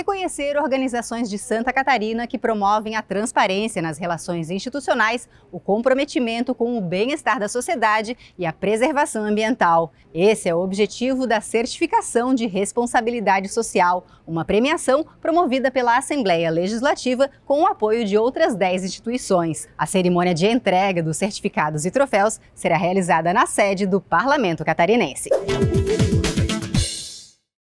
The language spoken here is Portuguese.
reconhecer organizações de Santa Catarina que promovem a transparência nas relações institucionais, o comprometimento com o bem-estar da sociedade e a preservação ambiental. Esse é o objetivo da Certificação de Responsabilidade Social, uma premiação promovida pela Assembleia Legislativa com o apoio de outras 10 instituições. A cerimônia de entrega dos certificados e troféus será realizada na sede do Parlamento Catarinense.